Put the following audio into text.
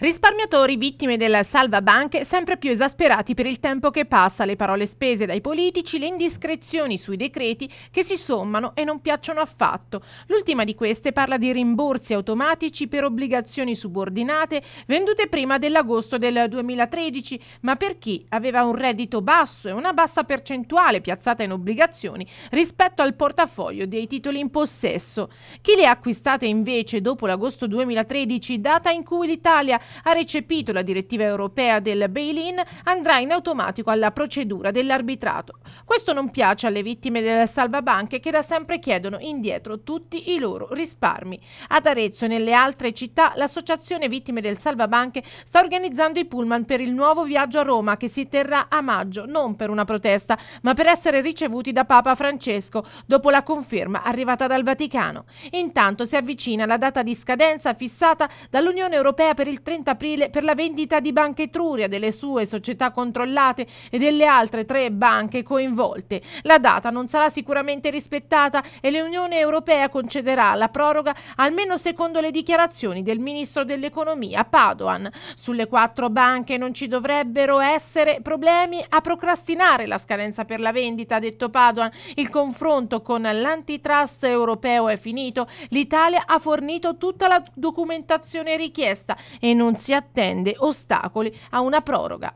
Risparmiatori vittime del salvabanche sempre più esasperati per il tempo che passa, le parole spese dai politici, le indiscrezioni sui decreti che si sommano e non piacciono affatto. L'ultima di queste parla di rimborsi automatici per obbligazioni subordinate vendute prima dell'agosto del 2013, ma per chi aveva un reddito basso e una bassa percentuale piazzata in obbligazioni rispetto al portafoglio dei titoli in possesso. Chi le ha acquistate invece dopo l'agosto 2013, data in cui l'Italia ha recepito la direttiva europea del bail-in, andrà in automatico alla procedura dell'arbitrato. Questo non piace alle vittime del salvabanche che da sempre chiedono indietro tutti i loro risparmi. Ad Arezzo e nelle altre città l'associazione Vittime del Salvabanche sta organizzando i pullman per il nuovo viaggio a Roma che si terrà a maggio, non per una protesta, ma per essere ricevuti da Papa Francesco dopo la conferma arrivata dal Vaticano. Intanto si avvicina la data di scadenza fissata dall'Unione Europea per il 30 30 aprile per la vendita di Banca Etruria, delle sue società controllate e delle altre tre banche coinvolte. La data non sarà sicuramente rispettata e l'Unione Europea concederà la proroga almeno secondo le dichiarazioni del Ministro dell'Economia Padoan. Sulle quattro banche non ci dovrebbero essere problemi a procrastinare la scadenza per la vendita, ha detto Padoan. Il confronto con l'antitrust europeo è finito. L'Italia ha fornito tutta la documentazione richiesta e non non si attende ostacoli a una proroga.